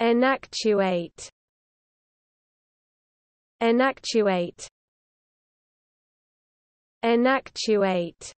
Enactuate Enactuate Enactuate